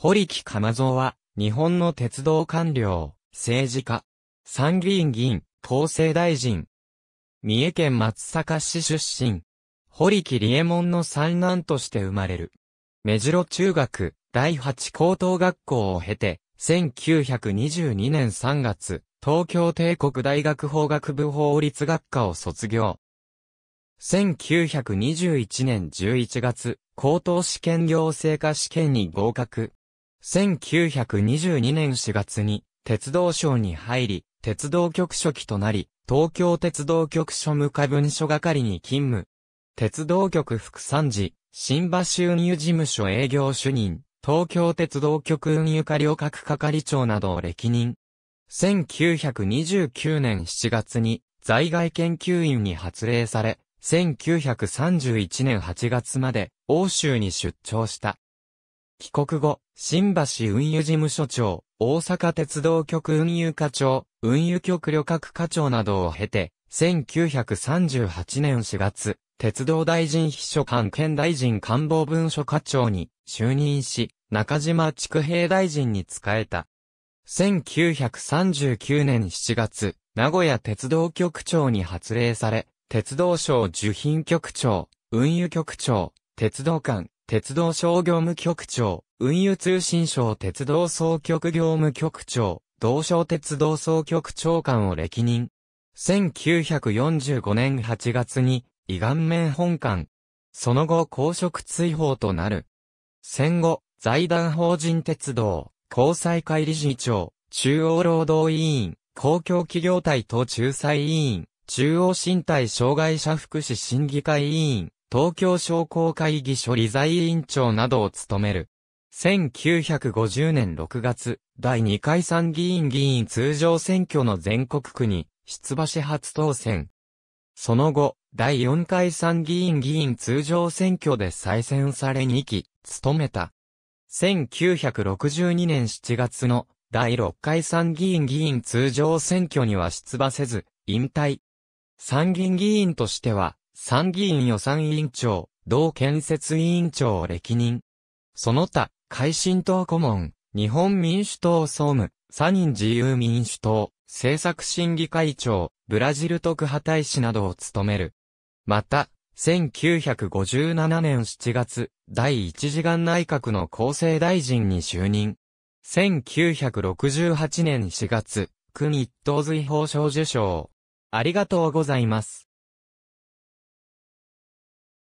堀木鎌蔵は、日本の鉄道官僚、政治家、参議院議員、厚生大臣。三重県松阪市出身。堀木理江門の三男として生まれる。目白中学、第八高等学校を経て、1922年3月、東京帝国大学法学部法律学科を卒業。1921年11月、高等試験行政科試験に合格。1922年4月に鉄道省に入り、鉄道局書記となり、東京鉄道局書務課文書係に勤務。鉄道局副参事、新橋運輸事務所営業主任、東京鉄道局運輸課旅客係長などを歴任。1929年7月に在外研究員に発令され、1931年8月まで欧州に出張した。帰国後、新橋運輸事務所長、大阪鉄道局運輸課長、運輸局旅客課長などを経て、1938年4月、鉄道大臣秘書官兼大臣官房文書課長に就任し、中島畜平大臣に仕えた。1939年7月、名古屋鉄道局長に発令され、鉄道省受品局長、運輸局長、鉄道官、鉄道省業務局長、運輸通信省鉄道総局業務局長、同省鉄道総局長官を歴任。1945年8月に、胃顔面本官。その後公職追放となる。戦後、財団法人鉄道、交際会理事長、中央労働委員、公共企業体等仲裁委員、中央身体障害者福祉審議会委員、東京商工会議所理財委員長などを務める。1950年6月、第2回参議院議員通常選挙の全国区に出馬し初当選。その後、第4回参議院議員通常選挙で再選され2期、務めた。1962年7月の第6回参議院議員通常選挙には出馬せず、引退。参議院議員としては、参議院予算委員長、同建設委員長を歴任。その他、改新党顧問、日本民主党総務、サニン自由民主党、政策審議会長、ブラジル特派大使などを務める。また、1957年7月、第一次元内閣の厚生大臣に就任。1968年4月、国一等随法賞受賞。ありがとうございます。